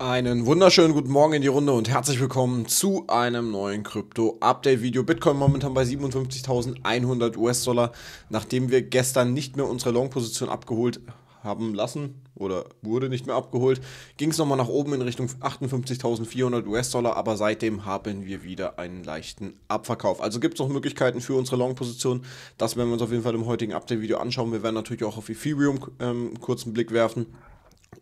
Einen wunderschönen guten Morgen in die Runde und herzlich willkommen zu einem neuen Krypto-Update-Video. Bitcoin momentan bei 57.100 US-Dollar, nachdem wir gestern nicht mehr unsere Long-Position abgeholt haben lassen oder wurde nicht mehr abgeholt, ging es nochmal nach oben in Richtung 58.400 US-Dollar, aber seitdem haben wir wieder einen leichten Abverkauf. Also gibt es noch Möglichkeiten für unsere Long-Position, das werden wir uns auf jeden Fall im heutigen Update-Video anschauen. Wir werden natürlich auch auf Ethereum ähm, kurz einen Blick werfen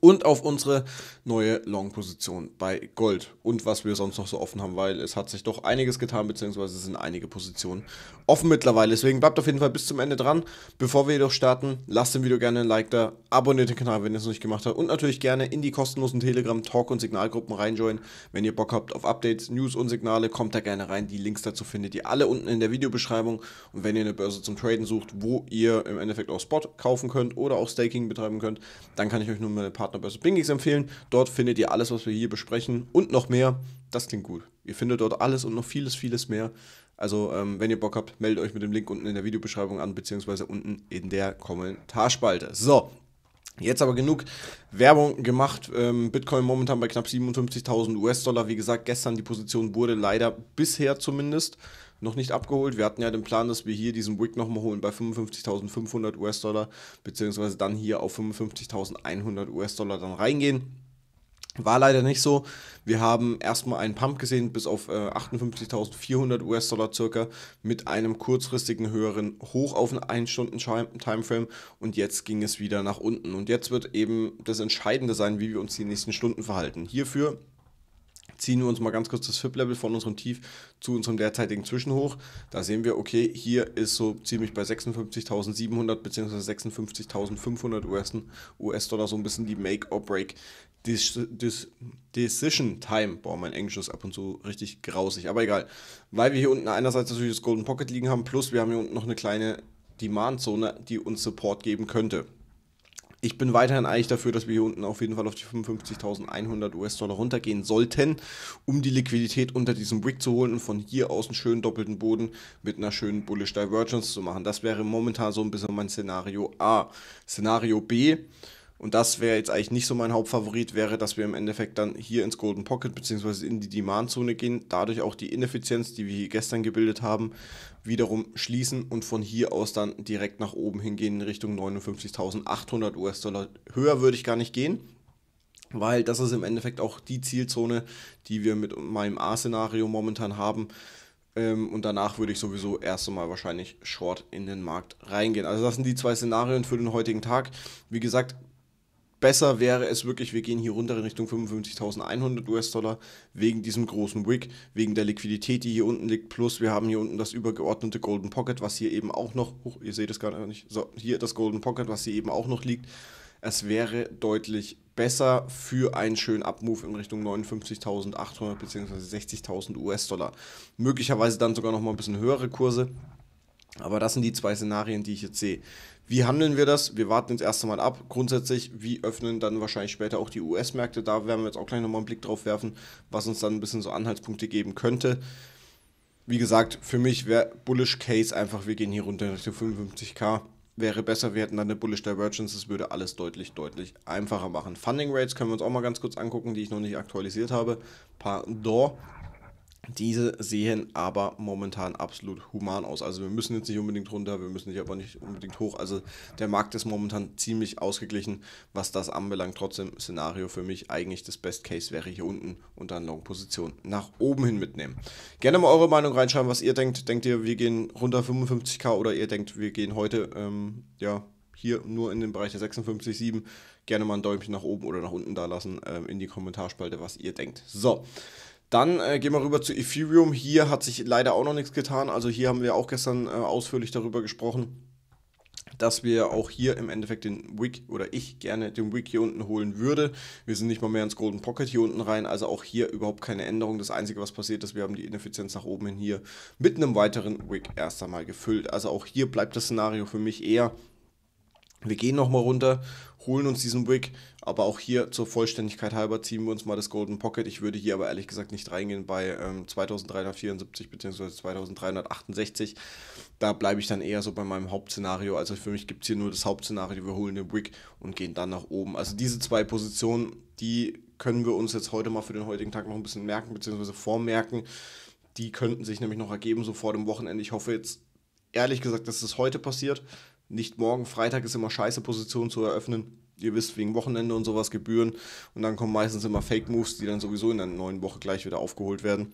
und auf unsere neue Long-Position bei Gold und was wir sonst noch so offen haben, weil es hat sich doch einiges getan, beziehungsweise sind einige Positionen offen mittlerweile. Deswegen bleibt auf jeden Fall bis zum Ende dran. Bevor wir jedoch starten, lasst dem Video gerne ein Like da, abonniert den Kanal, wenn ihr es noch nicht gemacht habt und natürlich gerne in die kostenlosen Telegram, Talk und Signalgruppen reinjoinen. Wenn ihr Bock habt auf Updates, News und Signale, kommt da gerne rein. Die Links dazu findet ihr alle unten in der Videobeschreibung. Und wenn ihr eine Börse zum Traden sucht, wo ihr im Endeffekt auch Spot kaufen könnt oder auch Staking betreiben könnt, dann kann ich euch nur mal ein paar Partnerbörse Bingix empfehlen. Dort findet ihr alles, was wir hier besprechen und noch mehr. Das klingt gut. Ihr findet dort alles und noch vieles, vieles mehr. Also, ähm, wenn ihr Bock habt, meldet euch mit dem Link unten in der Videobeschreibung an, beziehungsweise unten in der Kommentarspalte. So, Jetzt aber genug Werbung gemacht. Ähm, Bitcoin momentan bei knapp 57.000 US-Dollar. Wie gesagt, gestern die Position wurde leider bisher zumindest noch nicht abgeholt. Wir hatten ja den Plan, dass wir hier diesen Wick nochmal holen bei 55.500 US-Dollar, beziehungsweise dann hier auf 55.100 US-Dollar dann reingehen. War leider nicht so. Wir haben erstmal einen Pump gesehen bis auf äh, 58.400 US-Dollar circa mit einem kurzfristigen höheren Hoch auf einen 1-Stunden-Timeframe und jetzt ging es wieder nach unten. Und jetzt wird eben das Entscheidende sein, wie wir uns die nächsten Stunden verhalten. Hierfür ziehen wir uns mal ganz kurz das FIP-Level von unserem Tief zu unserem derzeitigen Zwischenhoch. Da sehen wir, okay, hier ist so ziemlich bei 56.700 bzw. 56.500 US-Dollar so ein bisschen die Make-or-Break. Decision Time. Boah, mein Englisch ist ab und zu richtig grausig, aber egal. Weil wir hier unten einerseits natürlich das Golden Pocket liegen haben, plus wir haben hier unten noch eine kleine Demand-Zone, die uns Support geben könnte. Ich bin weiterhin eigentlich dafür, dass wir hier unten auf jeden Fall auf die 55.100 US-Dollar runtergehen sollten, um die Liquidität unter diesem Wick zu holen und von hier aus einen schönen doppelten Boden mit einer schönen Bullish Divergence zu machen. Das wäre momentan so ein bisschen mein Szenario A. Szenario B, und das wäre jetzt eigentlich nicht so mein Hauptfavorit, wäre, dass wir im Endeffekt dann hier ins Golden Pocket bzw. in die Demand-Zone gehen, dadurch auch die Ineffizienz, die wir hier gestern gebildet haben, wiederum schließen und von hier aus dann direkt nach oben hingehen in Richtung 59.800 US-Dollar. Höher würde ich gar nicht gehen, weil das ist im Endeffekt auch die Zielzone, die wir mit meinem A-Szenario momentan haben. Ähm, und danach würde ich sowieso erst einmal wahrscheinlich short in den Markt reingehen. Also das sind die zwei Szenarien für den heutigen Tag. Wie gesagt, Besser wäre es wirklich, wir gehen hier runter in Richtung 55.100 US-Dollar wegen diesem großen Wick, wegen der Liquidität, die hier unten liegt. Plus wir haben hier unten das übergeordnete Golden Pocket, was hier eben auch noch, oh, ihr seht es gar nicht, so, hier das Golden Pocket, was hier eben auch noch liegt. Es wäre deutlich besser für einen schönen Abmove in Richtung 59.800 bzw. 60.000 US-Dollar. Möglicherweise dann sogar nochmal ein bisschen höhere Kurse. Aber das sind die zwei Szenarien, die ich jetzt sehe. Wie handeln wir das? Wir warten jetzt erst einmal ab. Grundsätzlich, wie öffnen dann wahrscheinlich später auch die US-Märkte? Da werden wir jetzt auch gleich nochmal einen Blick drauf werfen, was uns dann ein bisschen so Anhaltspunkte geben könnte. Wie gesagt, für mich wäre Bullish Case einfach, wir gehen hier runter in Richtung 55k. Wäre besser, wir hätten dann eine Bullish Divergence, das würde alles deutlich, deutlich einfacher machen. Funding Rates können wir uns auch mal ganz kurz angucken, die ich noch nicht aktualisiert habe. Pardon. Diese sehen aber momentan absolut human aus. Also wir müssen jetzt nicht unbedingt runter, wir müssen nicht aber nicht unbedingt hoch. Also der Markt ist momentan ziemlich ausgeglichen, was das anbelangt. Trotzdem Szenario für mich eigentlich das Best Case wäre hier unten und dann Long Position nach oben hin mitnehmen. Gerne mal eure Meinung reinschreiben, was ihr denkt. Denkt ihr, wir gehen runter 55k oder ihr denkt, wir gehen heute ähm, ja hier nur in den Bereich der 56,7. Gerne mal ein Däumchen nach oben oder nach unten da lassen ähm, in die Kommentarspalte, was ihr denkt. So. Dann äh, gehen wir rüber zu Ethereum. Hier hat sich leider auch noch nichts getan. Also hier haben wir auch gestern äh, ausführlich darüber gesprochen, dass wir auch hier im Endeffekt den Wick oder ich gerne den Wick hier unten holen würde. Wir sind nicht mal mehr ins Golden Pocket hier unten rein, also auch hier überhaupt keine Änderung. Das Einzige, was passiert ist, wir haben die Ineffizienz nach oben hin hier mit einem weiteren Wick erst einmal gefüllt. Also auch hier bleibt das Szenario für mich eher wir gehen nochmal runter, holen uns diesen Wick, aber auch hier zur Vollständigkeit halber ziehen wir uns mal das Golden Pocket. Ich würde hier aber ehrlich gesagt nicht reingehen bei ähm, 2374 bzw. 2368. Da bleibe ich dann eher so bei meinem Hauptszenario. Also für mich gibt es hier nur das Hauptszenario, wir holen den Wick und gehen dann nach oben. Also diese zwei Positionen, die können wir uns jetzt heute mal für den heutigen Tag noch ein bisschen merken bzw. vormerken. Die könnten sich nämlich noch ergeben, so vor dem Wochenende. Ich hoffe jetzt ehrlich gesagt, dass das heute passiert nicht morgen, Freitag ist immer scheiße, Position zu eröffnen. Ihr wisst, wegen Wochenende und sowas Gebühren. Und dann kommen meistens immer Fake Moves, die dann sowieso in der neuen Woche gleich wieder aufgeholt werden.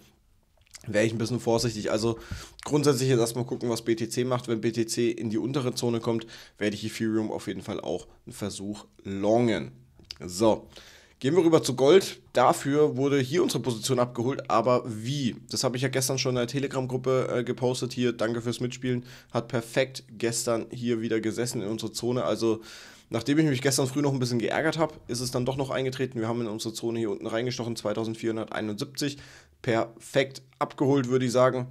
Wäre ich ein bisschen vorsichtig. Also grundsätzlich jetzt erstmal gucken, was BTC macht. Wenn BTC in die untere Zone kommt, werde ich Ethereum auf jeden Fall auch einen Versuch longen. So, Gehen wir rüber zu Gold. Dafür wurde hier unsere Position abgeholt, aber wie? Das habe ich ja gestern schon in der Telegram-Gruppe äh, gepostet. Hier, danke fürs Mitspielen. Hat perfekt gestern hier wieder gesessen in unserer Zone. Also, nachdem ich mich gestern früh noch ein bisschen geärgert habe, ist es dann doch noch eingetreten. Wir haben in unsere Zone hier unten reingestochen, 2471. Perfekt abgeholt, würde ich sagen.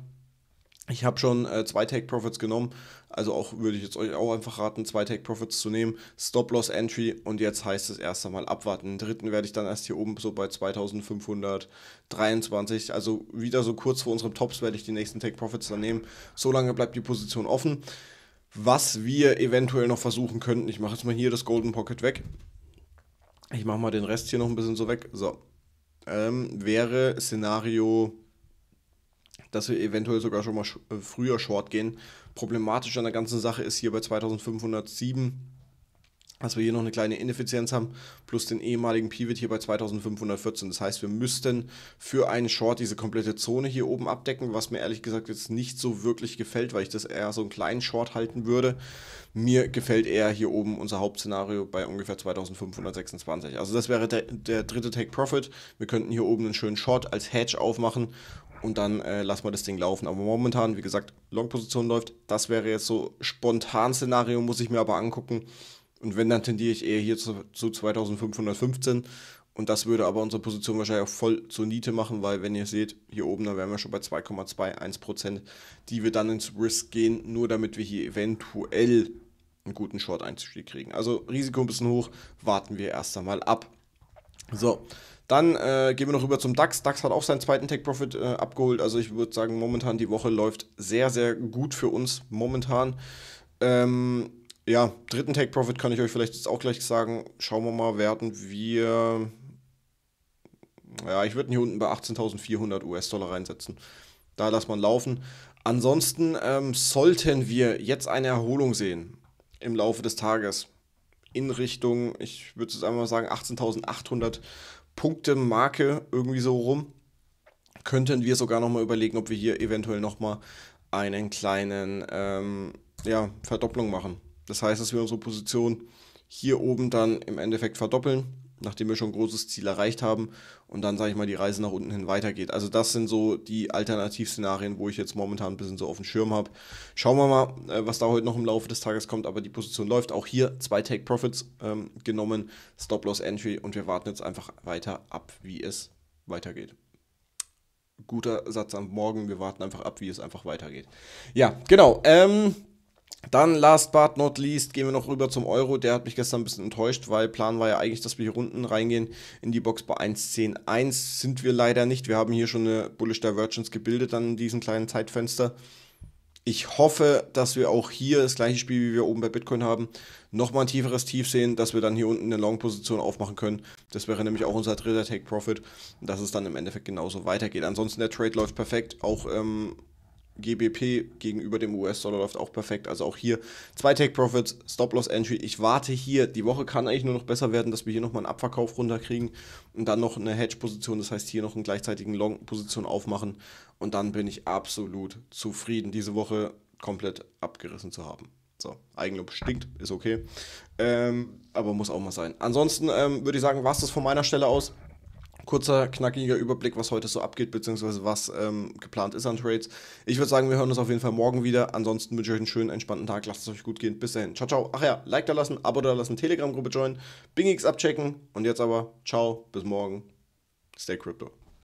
Ich habe schon äh, zwei Take-Profits genommen also auch würde ich jetzt euch auch einfach raten, zwei Take Profits zu nehmen, Stop Loss Entry und jetzt heißt es erst einmal abwarten. Den dritten werde ich dann erst hier oben so bei 2523, also wieder so kurz vor unserem Tops werde ich die nächsten Take Profits dann nehmen. Solange bleibt die Position offen. Was wir eventuell noch versuchen könnten, ich mache jetzt mal hier das Golden Pocket weg. Ich mache mal den Rest hier noch ein bisschen so weg. So. Ähm, wäre Szenario dass wir eventuell sogar schon mal äh, früher Short gehen. Problematisch an der ganzen Sache ist hier bei 2507, dass wir hier noch eine kleine Ineffizienz haben, plus den ehemaligen Pivot hier bei 2514. Das heißt, wir müssten für einen Short diese komplette Zone hier oben abdecken, was mir ehrlich gesagt jetzt nicht so wirklich gefällt, weil ich das eher so einen kleinen Short halten würde. Mir gefällt eher hier oben unser Hauptszenario bei ungefähr 2526. Also das wäre der, der dritte Take Profit. Wir könnten hier oben einen schönen Short als Hedge aufmachen und dann äh, lassen wir das Ding laufen. Aber momentan, wie gesagt, Long-Position läuft. Das wäre jetzt so spontan Szenario, muss ich mir aber angucken. Und wenn, dann tendiere ich eher hier zu, zu 2515. Und das würde aber unsere Position wahrscheinlich auch voll zur Niete machen, weil wenn ihr seht, hier oben, da wären wir schon bei 2,21%, die wir dann ins Risk gehen, nur damit wir hier eventuell einen guten Short-Einstieg kriegen. Also Risiko ein bisschen hoch, warten wir erst einmal ab. So, dann äh, gehen wir noch rüber zum DAX. DAX hat auch seinen zweiten Tech Profit äh, abgeholt. Also ich würde sagen, momentan die Woche läuft sehr, sehr gut für uns momentan. Ähm, ja, dritten Tech Profit kann ich euch vielleicht jetzt auch gleich sagen. Schauen wir mal, werden wir... Ja, ich würde hier unten bei 18.400 US-Dollar reinsetzen. Da lass man laufen. Ansonsten ähm, sollten wir jetzt eine Erholung sehen im Laufe des Tages in Richtung, ich würde es jetzt mal sagen, 18.800 Punkte-Marke irgendwie so rum, könnten wir sogar nochmal überlegen, ob wir hier eventuell nochmal einen kleinen ähm, ja, Verdopplung machen. Das heißt, dass wir unsere Position hier oben dann im Endeffekt verdoppeln nachdem wir schon ein großes Ziel erreicht haben und dann, sage ich mal, die Reise nach unten hin weitergeht. Also das sind so die Alternativszenarien, wo ich jetzt momentan ein bisschen so auf dem Schirm habe. Schauen wir mal, äh, was da heute noch im Laufe des Tages kommt, aber die Position läuft. Auch hier zwei Take Profits ähm, genommen, Stop Loss Entry und wir warten jetzt einfach weiter ab, wie es weitergeht guter Satz am Morgen. Wir warten einfach ab, wie es einfach weitergeht. Ja, genau. Ähm, dann, last but not least, gehen wir noch rüber zum Euro. Der hat mich gestern ein bisschen enttäuscht, weil Plan war ja eigentlich, dass wir hier unten reingehen in die Box bei 1.10.1. Sind wir leider nicht. Wir haben hier schon eine Bullish Divergence gebildet dann in diesem kleinen Zeitfenster. Ich hoffe, dass wir auch hier das gleiche Spiel, wie wir oben bei Bitcoin haben, nochmal ein tieferes Tief sehen, dass wir dann hier unten eine Long-Position aufmachen können. Das wäre nämlich auch unser dritter Take-Profit, dass es dann im Endeffekt genauso weitergeht. Ansonsten der Trade läuft perfekt. Auch ähm, GBP gegenüber dem US-Dollar läuft auch perfekt. Also auch hier zwei Take-Profits, Stop-Loss-Entry. Ich warte hier. Die Woche kann eigentlich nur noch besser werden, dass wir hier nochmal einen Abverkauf runterkriegen und dann noch eine Hedge-Position, das heißt hier noch einen gleichzeitigen Long-Position aufmachen. Und dann bin ich absolut zufrieden, diese Woche komplett abgerissen zu haben. So, Eigenlob stinkt, ist okay. Ähm, aber muss auch mal sein. Ansonsten ähm, würde ich sagen, war es das von meiner Stelle aus. Kurzer, knackiger Überblick, was heute so abgeht, beziehungsweise was ähm, geplant ist an Trades. Ich würde sagen, wir hören uns auf jeden Fall morgen wieder. Ansonsten wünsche ich euch einen schönen, entspannten Tag. Lasst es euch gut gehen. Bis dahin. Ciao, ciao. Ach ja, Like da lassen, Abo da lassen, Telegram-Gruppe joinen, BingX abchecken. Und jetzt aber, ciao, bis morgen. Stay Crypto.